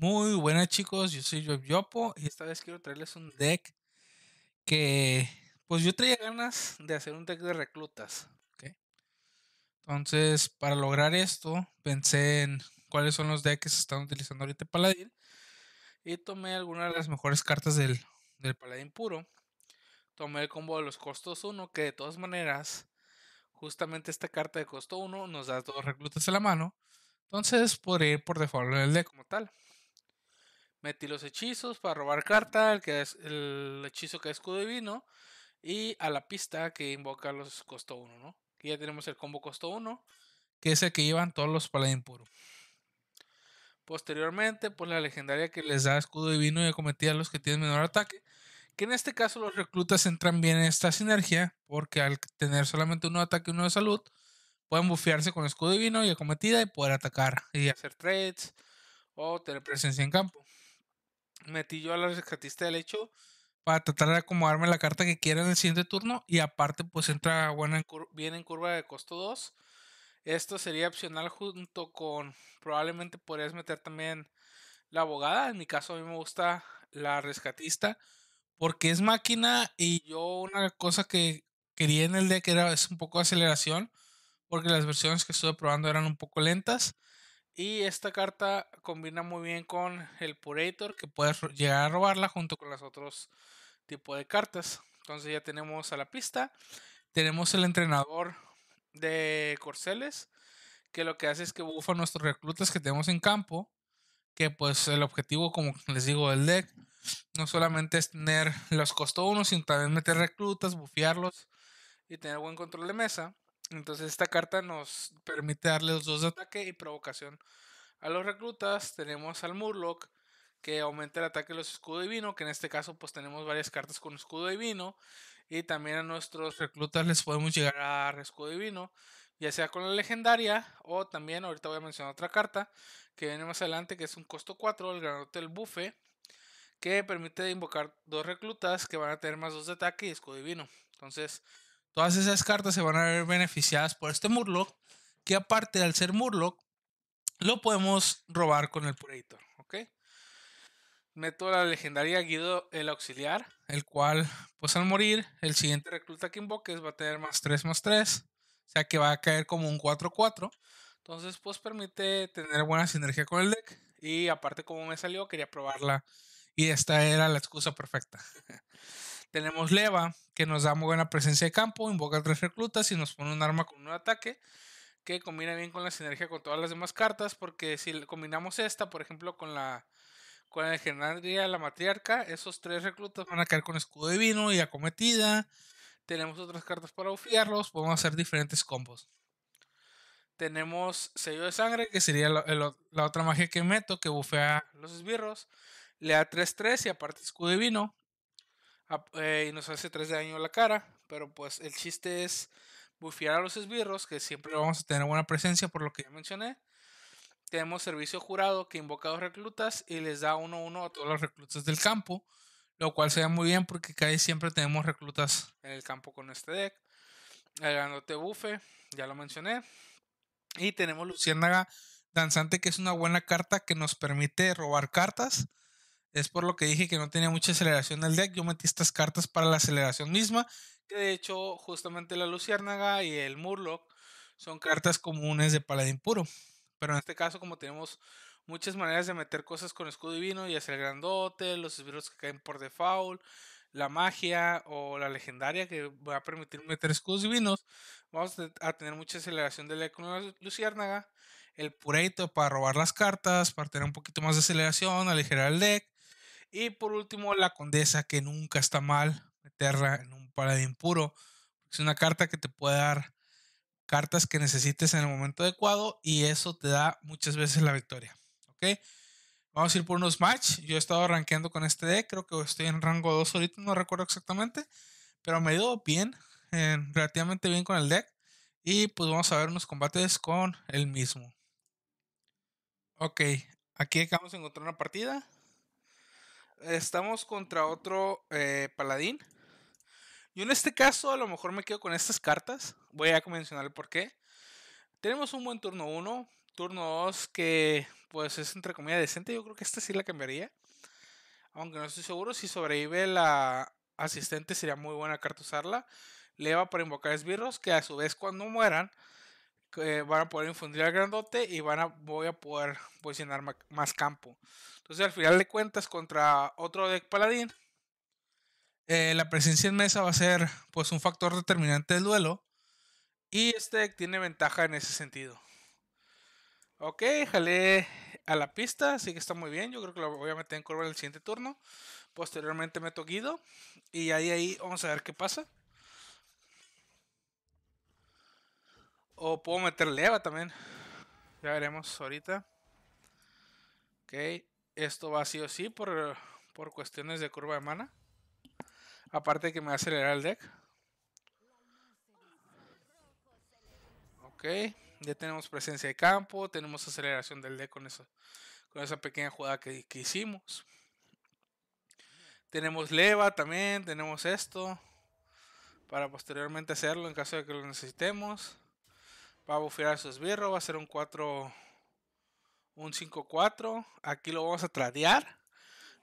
Muy buenas chicos, yo soy Job Yopo y esta vez quiero traerles un deck que pues yo traía ganas de hacer un deck de reclutas. Entonces para lograr esto pensé en cuáles son los decks que se están utilizando ahorita Paladín y tomé algunas de las mejores cartas del, del Paladín puro. Tomé el combo de los costos 1 que de todas maneras justamente esta carta de costo 1 nos da dos reclutas a la mano. Entonces podría ir por default en el deck como tal. Metí los hechizos para robar carta, el, que es el hechizo que es escudo divino. Y a la pista que invoca los costo 1, ¿no? Aquí ya tenemos el combo costo 1, que es el que llevan todos los paladín puro. Posteriormente, pues la legendaria que les da escudo divino y acometida a los que tienen menor ataque. Que en este caso los reclutas entran bien en esta sinergia, porque al tener solamente uno de ataque y uno de salud, pueden bufearse con escudo divino y acometida y poder atacar y hacer trades o tener presencia en campo metí yo a la rescatista del hecho para tratar de acomodarme la carta que quiera en el siguiente turno. Y aparte, pues entra buena bien en curva de costo 2. Esto sería opcional junto con. Probablemente podrías meter también la abogada. En mi caso, a mí me gusta la rescatista. Porque es máquina. Y yo, una cosa que quería en el deck era es un poco de aceleración. Porque las versiones que estuve probando eran un poco lentas. Y esta carta combina muy bien con el Purator, que puedes llegar a robarla junto con los otros tipos de cartas. Entonces ya tenemos a la pista. Tenemos el entrenador de Corceles, que lo que hace es que bufa nuestros reclutas que tenemos en campo. Que pues el objetivo, como les digo, del deck, no solamente es tener los costos uno, sino también meter reclutas, bufearlos y tener buen control de mesa. Entonces esta carta nos permite darle los dos de ataque y provocación a los reclutas. Tenemos al Murloc que aumenta el ataque de los escudo divino, que en este caso pues tenemos varias cartas con escudo divino. Y también a nuestros reclutas les podemos llegar a escudo divino, ya sea con la legendaria o también ahorita voy a mencionar otra carta que viene más adelante que es un costo 4, el granote del bufe, que permite invocar dos reclutas que van a tener más dos de ataque y escudo divino. Entonces, Todas esas cartas se van a ver beneficiadas por este Murloc, que aparte al ser Murloc, lo podemos robar con el Predator, ¿ok? Meto la legendaria Guido el Auxiliar, el cual, pues al morir, el siguiente recluta que invoques va a tener más 3, más 3, o sea que va a caer como un 4-4. Entonces, pues permite tener buena sinergia con el deck. Y aparte, como me salió, quería probarla. Y esta era la excusa perfecta. Tenemos leva, que nos da muy buena presencia de campo, invoca tres reclutas y nos pone un arma con un ataque que combina bien con la sinergia con todas las demás cartas, porque si combinamos esta, por ejemplo, con la con general la matriarca, esos tres reclutas van a caer con escudo divino y acometida. Tenemos otras cartas para bufiarlos, podemos hacer diferentes combos. Tenemos sello de sangre, que sería la, la otra magia que meto, que bufea los esbirros. Le da 3-3 y aparte escudo divino. Eh, y nos hace tres de daño a la cara. Pero pues el chiste es bufiar a los esbirros, que siempre vamos a tener buena presencia por lo que ya mencioné. Tenemos servicio jurado que invoca dos reclutas y les da 1-1 uno, a todos los reclutas del campo. Lo cual se ve muy bien porque casi siempre tenemos reclutas en el campo con este deck. El ganote bufe, ya lo mencioné. Y tenemos Luciérnaga Danzante, que es una buena carta que nos permite robar cartas es por lo que dije que no tenía mucha aceleración del deck. Yo metí estas cartas para la aceleración misma. Que de hecho, justamente la Luciérnaga y el Murloc son cartas comunes de Paladín puro. Pero en este caso, como tenemos muchas maneras de meter cosas con escudo divino, y hacer el grandote, los esbirros que caen por default, la magia o la legendaria que va a permitir meter escudos divinos, vamos a tener mucha aceleración del deck con la luciérnaga, el pureito para robar las cartas, para tener un poquito más de aceleración, aligerar el deck, y por último, la condesa, que nunca está mal meterla en un paladín puro. Es una carta que te puede dar cartas que necesites en el momento adecuado y eso te da muchas veces la victoria. ¿Ok? Vamos a ir por unos match. Yo he estado rankeando con este deck. Creo que estoy en rango 2 ahorita, no recuerdo exactamente. Pero me ha ido bien, eh, relativamente bien con el deck. Y pues vamos a ver unos combates con el mismo. Ok, aquí acabamos de encontrar una partida estamos contra otro eh, paladín. Yo en este caso a lo mejor me quedo con estas cartas. Voy a mencionar el por qué. Tenemos un buen turno 1. Turno 2 que pues es entre comillas decente. Yo creo que esta sí la cambiaría. Aunque no estoy seguro. Si sobrevive la asistente sería muy buena carta usarla. Leva para invocar esbirros que a su vez cuando mueran eh, van a poder infundir al grandote y van a, voy a poder posicionar más campo. Entonces al final de cuentas contra otro deck paladín, eh, la presencia en mesa va a ser pues un factor determinante del duelo y este deck tiene ventaja en ese sentido. Ok, jalé a la pista, así que está muy bien. Yo creo que lo voy a meter en curva en el siguiente turno. Posteriormente meto Guido. Y ahí, ahí vamos a ver qué pasa. O puedo meter leva también. Ya veremos ahorita. Ok. Esto va sí o sí por, por cuestiones de curva de mana. Aparte que me va a acelerar el deck. Ok. Ya tenemos presencia de campo. Tenemos aceleración del deck con, eso, con esa pequeña jugada que, que hicimos. Tenemos leva también. Tenemos esto. Para posteriormente hacerlo en caso de que lo necesitemos. Va a bufear a su esbirro. Va a ser un 4. Un 5-4. Aquí lo vamos a tradear.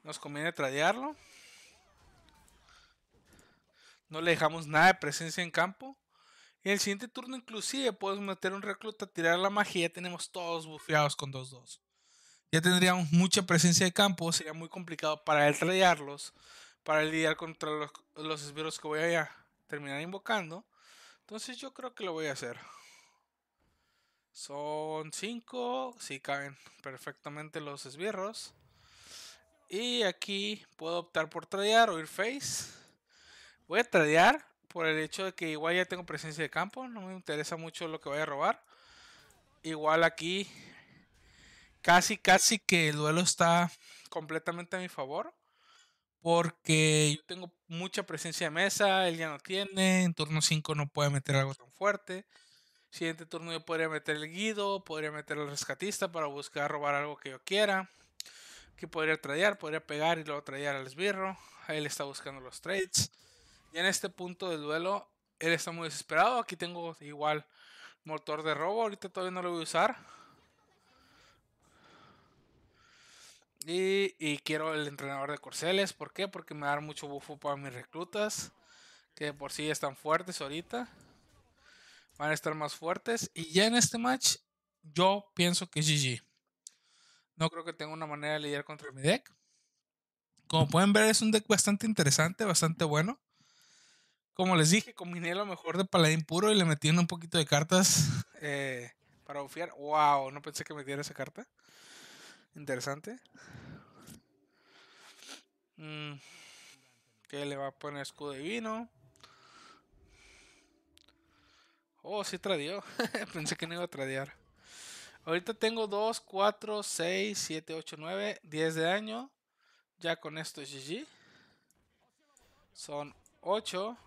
Nos conviene tradearlo. No le dejamos nada de presencia en campo. Y el siguiente turno inclusive podemos meter un recluta, tirar la magia tenemos todos bufeados con 2-2. Ya tendríamos mucha presencia de campo, sería muy complicado para él tradearlos, para lidiar contra los, los esbirros que voy a terminar invocando. Entonces yo creo que lo voy a hacer. Son 5, si caben perfectamente los esbirros. Y aquí puedo optar por tradear o ir face. Voy a tradear por el hecho de que igual ya tengo presencia de campo. No me interesa mucho lo que vaya a robar. Igual aquí casi casi que el duelo está completamente a mi favor. Porque yo tengo mucha presencia de mesa, él ya no tiene, en turno 5 no puede meter algo tan fuerte. Siguiente turno yo podría meter el guido, podría meter el rescatista para buscar robar algo que yo quiera. Aquí podría traer, podría pegar y luego traer al esbirro. él está buscando los trades. Y en este punto del duelo, él está muy desesperado. Aquí tengo igual motor de robo. Ahorita todavía no lo voy a usar. Y, quiero el entrenador de corceles. ¿Por qué? Porque me dar mucho buffo para mis reclutas. Que por sí están fuertes ahorita van a estar más fuertes. Y ya en este match, yo pienso que GG. No creo que tenga una manera de lidiar contra mi deck. Como pueden ver, es un deck bastante interesante, bastante bueno. Como les dije, combiné lo mejor de paladín puro y le metí un poquito de cartas eh, para bufiar. ¡Wow! No pensé que metiera esa carta. Interesante. Mm, qué le va a poner escudo divino. Oh, sí tradió. Pensé que no iba a tradear. Ahorita tengo 2, 4, 6, 7, 8, 9, 10 de daño. Ya con esto es GG. Son 8.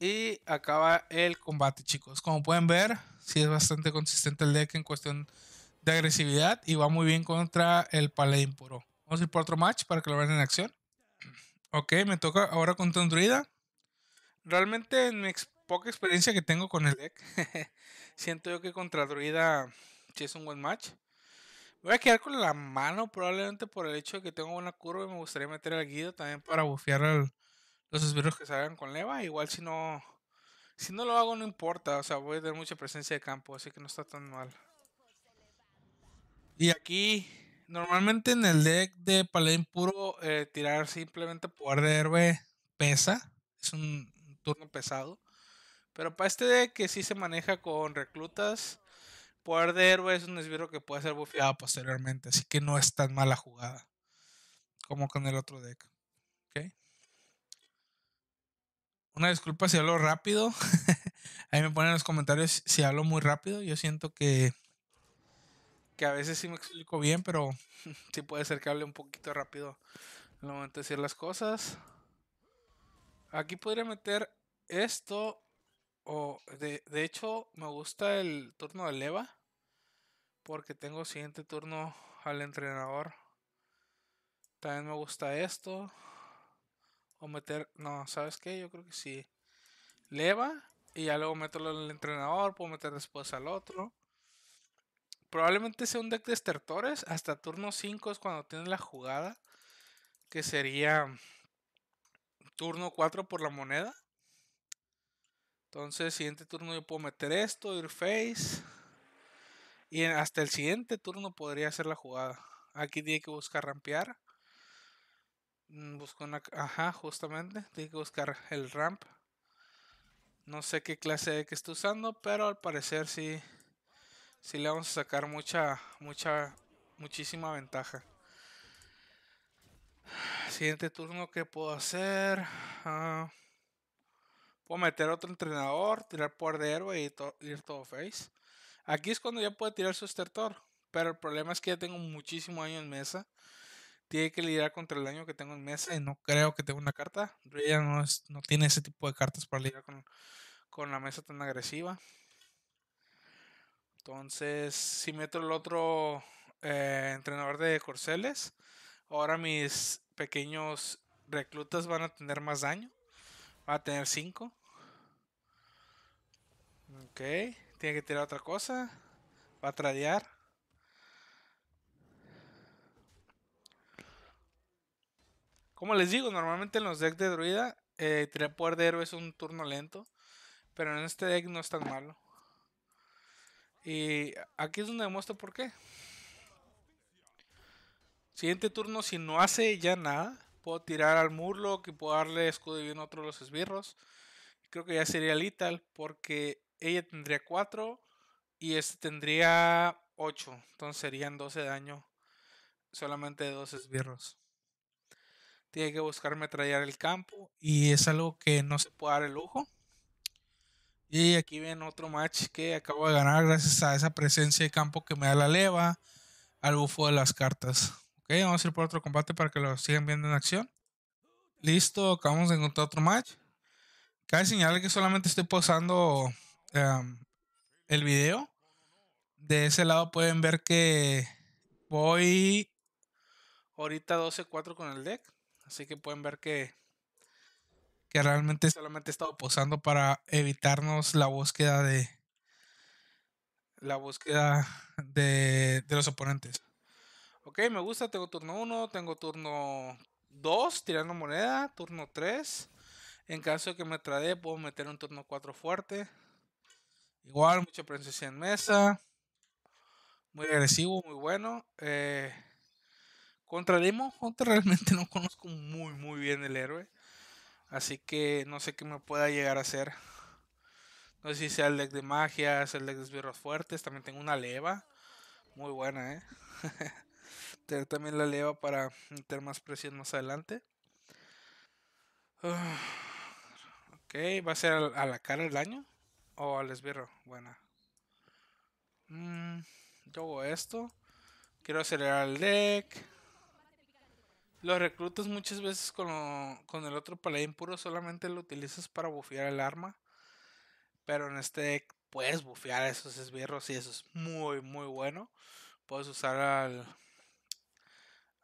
Y acaba el combate, chicos. Como pueden ver, sí es bastante consistente el deck en cuestión de agresividad. Y va muy bien contra el Paladín Puro. Vamos a ir por otro match para que lo vean en acción. Ok, me toca ahora contra un druida. Realmente en mi experiencia poca experiencia que tengo con el deck, siento yo que contra Druida sí es un buen match. Voy a quedar con la mano probablemente por el hecho de que tengo una curva y me gustaría meter al guido también para bufear los esbirros que salgan con leva. Igual si no si no lo hago no importa, o sea, voy a tener mucha presencia de campo, así que no está tan mal. Y aquí, normalmente en el deck de Paladín puro, eh, tirar simplemente poder de héroe pesa, es un turno pesado. Pero para este deck que sí se maneja con reclutas, poder de héroe es un esbirro que puede ser buffiado posteriormente. Así que no es tan mala jugada como con el otro deck. Una disculpa si hablo rápido. Ahí me ponen en los comentarios si hablo muy rápido. Yo siento que, que a veces sí me explico bien, pero sí puede ser que hable un poquito rápido el momento de decir las cosas. Aquí podría meter esto de, de, hecho, me gusta el turno de leva. Porque tengo siguiente turno al entrenador. También me gusta esto. O meter. No, ¿sabes qué? Yo creo que sí. Leva. Y ya luego meto al entrenador. Puedo meter después al otro. Probablemente sea un deck de estertores. Hasta turno 5 es cuando tienes la jugada. Que sería turno 4 por la moneda. Entonces, siguiente turno yo puedo meter esto, ir face. Y hasta el siguiente turno podría hacer la jugada. Aquí tiene que buscar rampear. Mm, busco una... Ajá, justamente. Tiene que buscar el ramp. No sé qué clase de que está usando, pero al parecer sí... Sí le vamos a sacar mucha, mucha, muchísima ventaja. Siguiente turno ¿Qué puedo hacer. Ah. Puedo meter otro entrenador, tirar poder de héroe y ir todo face. Aquí es cuando ya puede tirar su estertor. Pero el problema es que ya tengo muchísimo daño en mesa. Tiene que lidiar contra el daño que tengo en mesa. Y no creo que tenga una carta. Ella no, no tiene ese tipo de cartas para lidiar con, la mesa tan agresiva. Entonces, si meto el otro eh, entrenador de corceles, ahora mis pequeños reclutas van a tener más daño. va a tener 5. Ok, tiene que tirar otra cosa. Va a tradear. Como les digo, normalmente en los decks de druida, eh, tirar poder de héroe es un turno lento. Pero en este deck no es tan malo. Y aquí es donde demuestro por qué. Siguiente turno, si no hace ya nada, puedo tirar al Murloc y puedo darle escudo bien a otro de los esbirros. Creo que ya sería Lethal porque ella tendría 4 y este tendría 8. Entonces serían 12 de daño. Solamente de esbirros. Tiene que buscar metrallar el campo. Y es algo que no se puede dar el lujo. Y aquí viene otro match que acabo de ganar gracias a esa presencia de campo que me da la leva. Al bufo de las cartas. Ok, vamos a ir por otro combate para que lo sigan viendo en acción. Listo, acabamos de encontrar otro match. Cabe señalar que solamente estoy posando el video. De ese lado pueden ver que voy ahorita 12-4 con el deck. Así que pueden ver que, que realmente solamente he estado posando para evitarnos la búsqueda de la búsqueda de, de los oponentes. Ok, me gusta, tengo turno 1, tengo turno 2 tirando moneda, turno 3. En caso de que me trade, puedo meter un turno 4 fuerte. Igual, mucha presencia en mesa. Muy agresivo, muy bueno. Eh, contra demo, realmente no conozco muy, muy bien el héroe. Así que no sé qué me pueda llegar a hacer. No sé si sea el deck de magia, el deck de esbirros fuertes. También tengo una leva. Muy buena, ¿eh? Tener también la leva para meter más presión más adelante. Ah, ok, va a ser a la cara el daño. Oh, al esbirro, buena. Mm, yo hago esto. Quiero acelerar el deck. Lo reclutas muchas veces con, con el otro paladín puro solamente lo utilizas para bufear el arma. Pero en este deck puedes bufear esos esbirros y eso es muy, muy bueno. Puedes usar al,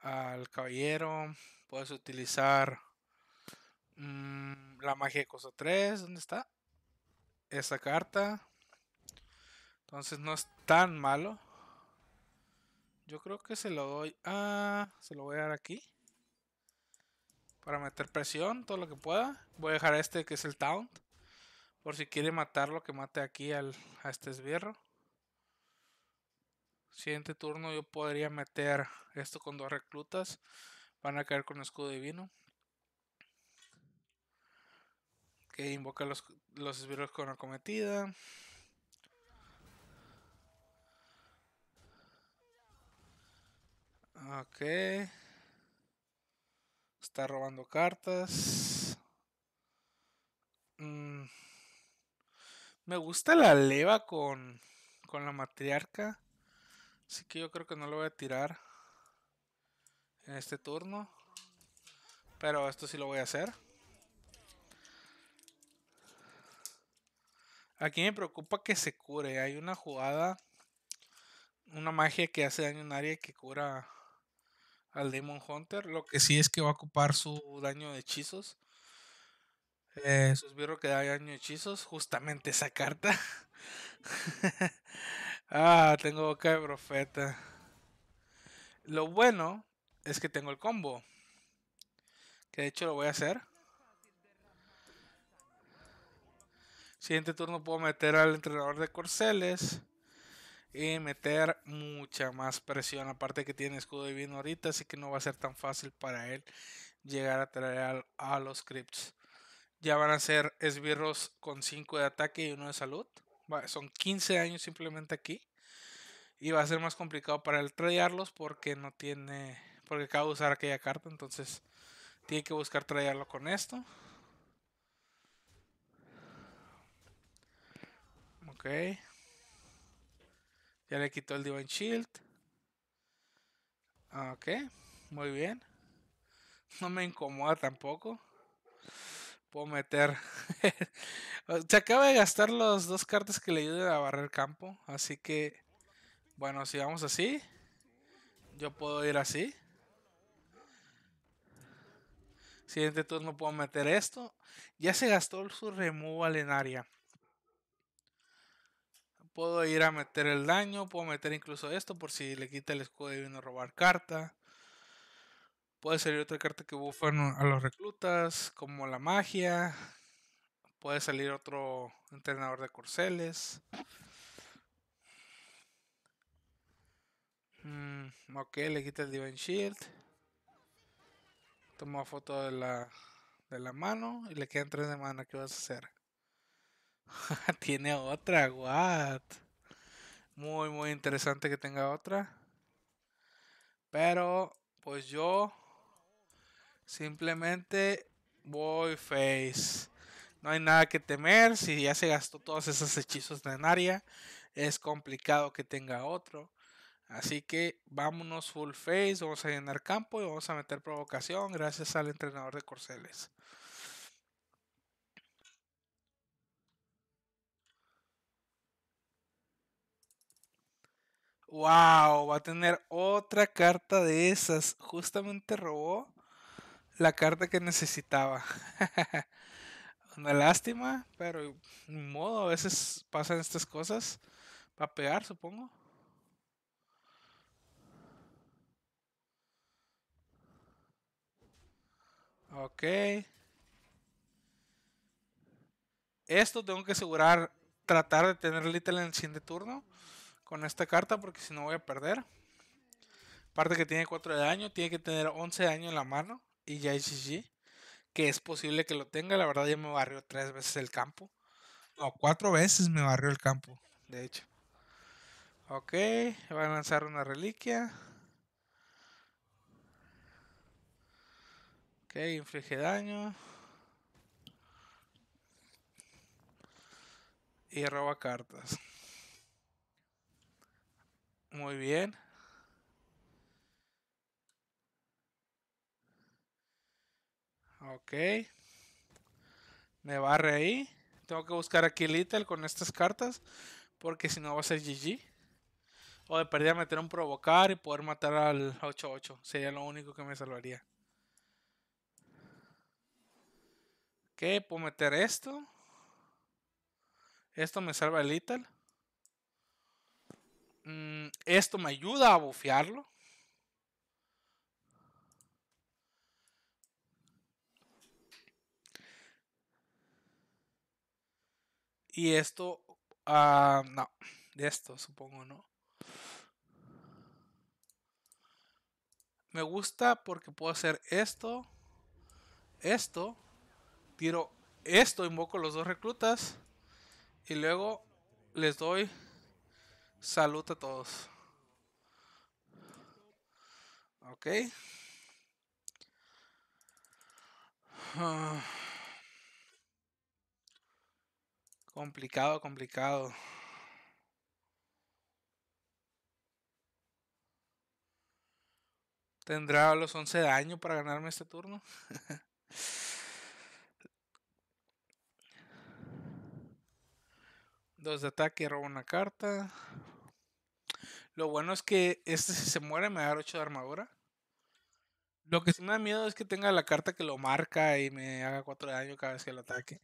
al caballero. Puedes utilizar mm, la magia de cosa 3. ¿Dónde está? esa carta. Entonces no es tan malo. Yo creo que se lo doy a... Se lo voy a dar aquí. Para meter presión, todo lo que pueda. Voy a dejar este que es el Taunt. Por si quiere matarlo, que mate aquí al, a este esbierro. Siguiente turno yo podría meter esto con dos reclutas. Van a caer con escudo divino. que invoca los, los esbirros con acometida. Ok. Está robando cartas. Mm. Me gusta la leva con, con la matriarca. Así que yo creo que no lo voy a tirar en este turno. Pero esto sí lo voy a hacer. Aquí me preocupa que se cure. Hay una jugada, una magia que hace daño en área que cura al Demon Hunter. Lo que sí es que va a ocupar su daño de hechizos. Eh, que da daño de hechizos. Justamente esa carta. ah, tengo boca de profeta. Lo bueno es que tengo el combo. Que de hecho lo voy a hacer. Siguiente turno puedo meter al entrenador de corceles. Y meter mucha más presión. Aparte que tiene escudo divino ahorita. Así que no va a ser tan fácil para él llegar a traer a, los crypts. Ya van a ser esbirros con 5 de ataque y 1 de salud. son 15 años simplemente aquí. Y va a ser más complicado para él traerlos porque no tiene. Porque acaba de usar aquella carta. Entonces tiene que buscar traerlo con esto. Ya le quitó el Divine Shield. Ah, ok, muy bien. No me incomoda tampoco. Puedo meter. Se acaba de gastar las dos cartas que le ayuden a barrer campo. Así que, bueno, si vamos así, yo puedo ir así. Siguiente turno puedo meter esto. Ya se gastó su removal en área puedo ir a meter el daño, puedo meter incluso esto por si le quita el escudo y viene a robar carta. Puede salir otra carta que buffa a los reclutas, como la magia. Puede salir otro entrenador de corceles. Mm, ok, le quita el Divine Shield. Toma foto de la, de la mano y le quedan tres de mana. ¿Qué vas a hacer? Tiene otra, what? Muy, muy interesante que tenga otra. Pero, pues yo simplemente voy face. No hay nada que temer. Si ya se gastó todos esos hechizos de área, es complicado que tenga otro. Así que vámonos full face, vamos a llenar campo y vamos a meter provocación gracias al entrenador de Corceles. ¡Wow! Va a tener otra carta de esas. Justamente robó la carta que necesitaba. Una lástima, pero ni modo, a veces pasan estas cosas. Va a pegar, supongo. Ok. Esto tengo que asegurar, tratar de tener Little en el 100 de turno con esta carta porque si no voy a perder. Aparte que tiene 4 de daño, tiene que tener 11 de daño en la mano y ya es GG. Que es posible que lo tenga, la verdad ya me barrió 3 veces el campo. No, 4 veces me barrió el campo, de hecho. Ok, va a lanzar una reliquia. Ok, inflige daño. Y roba cartas. Muy bien. Ok. Me barre ahí. Tengo que buscar aquí Little con estas cartas. Porque si no va a ser GG. O de perder meter un provocar y poder matar al 8-8. Sería lo único que me salvaría. Ok, puedo meter esto. Esto me salva el Little. Mm, esto me ayuda a bufearlo. Y esto, ah, no, de esto supongo, ¿no? Me gusta porque puedo hacer esto, esto, tiro esto, invoco los dos reclutas y luego les doy Salud a todos. Ok. Ah. complicado, complicado. ¿Tendrá los 11 de daño para ganarme este turno? Dos de ataque, robo una carta. Lo bueno es que este si se muere me dar 8 de armadura. Lo que sí me da miedo es que tenga la carta que lo marca y me haga 4 de daño cada vez que lo ataque.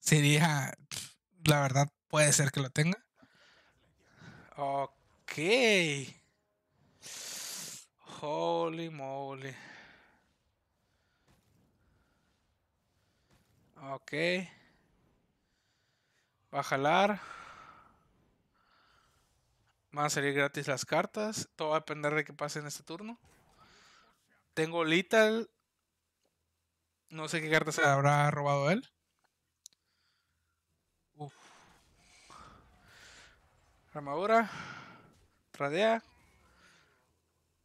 Sería... La verdad puede ser que lo tenga. Ok. Holy moly. Ok. Va a jalar. Van a salir gratis las cartas. Todo va a depender de qué pase en este turno. Tengo Little. No sé qué cartas habrá robado él. Uf. Armadura. Tradea.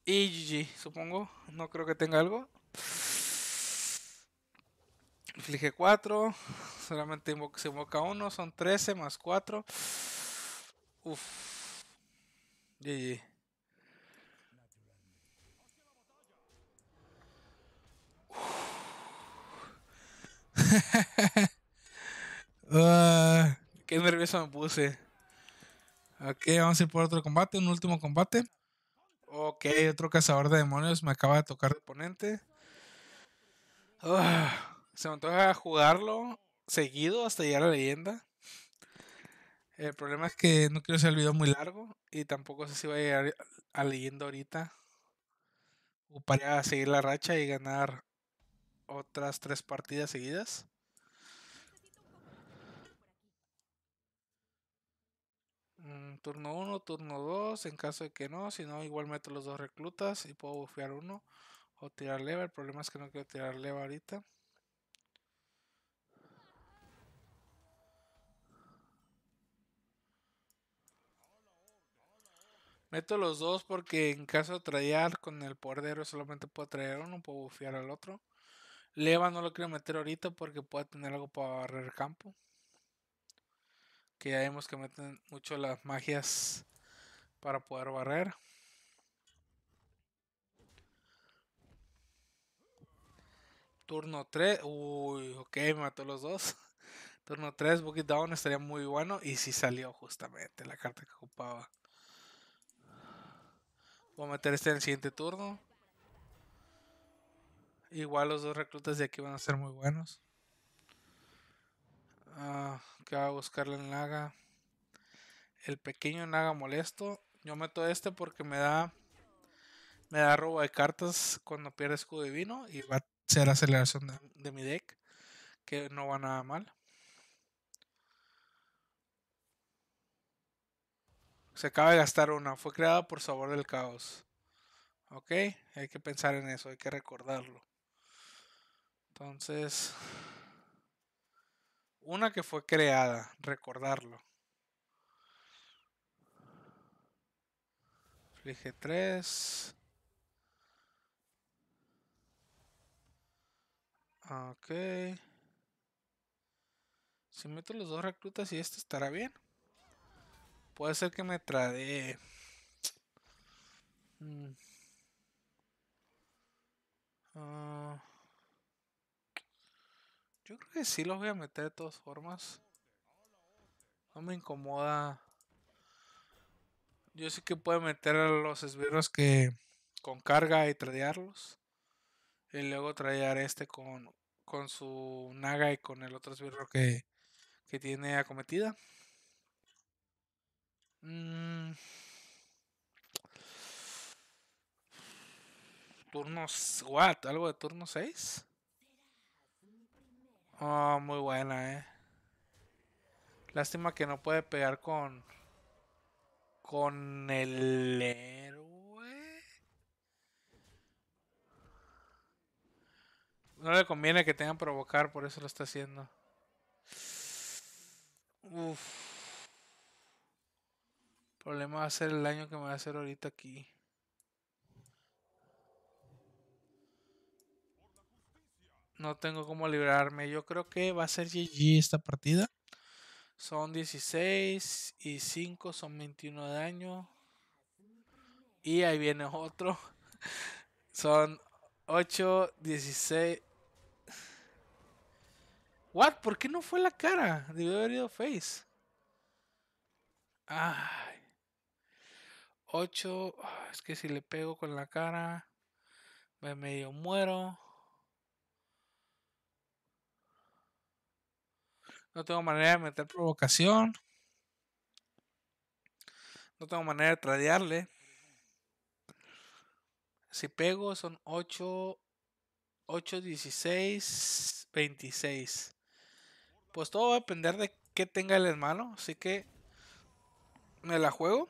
Y GG, supongo. No creo que tenga algo. Inflige 4. Solamente se invoca uno. Son 13 más 4. Uff. Ah. qué nervioso me puse. Ok, vamos a ir por otro combate, un último combate. Ok, otro cazador de demonios me acaba de tocar de oponente. Ah, se me antoja jugarlo seguido hasta llegar a la leyenda. El problema es que no quiero hacer el video muy largo y tampoco sé si voy a ir a leyendo ahorita. O para seguir la racha y ganar otras tres partidas seguidas. Mm, turno 1, turno 2, en caso de que no, si no igual meto los dos reclutas y puedo bufear uno o tirar leva, el problema es que no quiero tirar leva ahorita. Meto los dos porque en caso de traer con el poder de héroe solamente puedo traer uno, puedo bufiar al otro. Leva no lo quiero meter ahorita porque puede tener algo para barrer campo. Que ya vemos que meten mucho las magias para poder barrer. Turno 3. Uy, ok, me mató los dos. Turno 3, Bucket Down estaría muy bueno. Y si salió justamente la carta que ocupaba. Voy a meter este en el siguiente turno. Igual los dos reclutas de aquí van a ser muy buenos. Ah, que va a buscarle en Naga. El pequeño Naga molesto. Yo meto este porque me da. Me da robo de cartas cuando pierde escudo divino. Y va a ser aceleración de, de mi deck. Que no va nada mal. Se acaba de gastar una. Fue creada por Sabor del Caos. ¿Ok? Hay que pensar en eso, hay que recordarlo. Entonces, una que fue creada, recordarlo. Flige 3. Ok. Si meto los dos reclutas y este estará bien. Puede ser que me trade. Mm. Ah. yo creo que sí los voy a meter de todas formas. No me incomoda. Yo sí que puedo meter a los esbirros que con carga y tradearlos. Y luego tradear este con, con su naga y con el otro esbirro que tiene acometida. Mm. Turnos, what? ¿Algo de turno 6? Oh, ah, muy buena, eh. Lástima que no puede pegar con. Con el héroe. No le conviene que tengan provocar, por eso lo está haciendo. Uff problema va a ser el daño que me va a hacer ahorita aquí. No tengo cómo librarme. Yo creo que va a ser GG esta partida. Son 16 y 5 son 21 de daño. Y ahí viene otro. son 8, 16. What? ¿Por qué no fue la cara? Debió haber ido face. Ay. 8. Ah, es que si le pego con la cara, me medio muero. No tengo manera de meter provocación. No tengo manera de tradearle. Si pego son 8, 8, 16, 26. Pues todo va a depender de que tenga el hermano. Así que me la juego.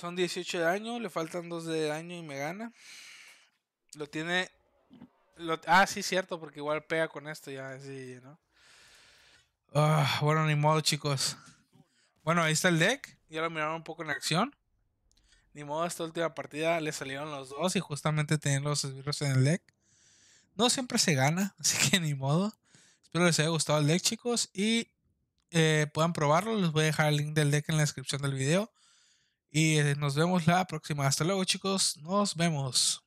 Son 18 de daño, le faltan 2 de daño y me gana. Lo tiene. ah, sí, cierto, porque igual pega con esto ya, ah, bueno, ni modo, chicos. Bueno, ahí está el deck. Ya lo miraron un poco en acción. Ni modo, esta última partida le salieron los dos y justamente tenían los esbirros en el deck. No siempre se gana, así que ni modo. Espero les haya gustado el deck, chicos. Y eh, puedan probarlo. Les voy a dejar el link del deck en la descripción del video. Y nos vemos la próxima. Hasta luego, chicos. Nos vemos.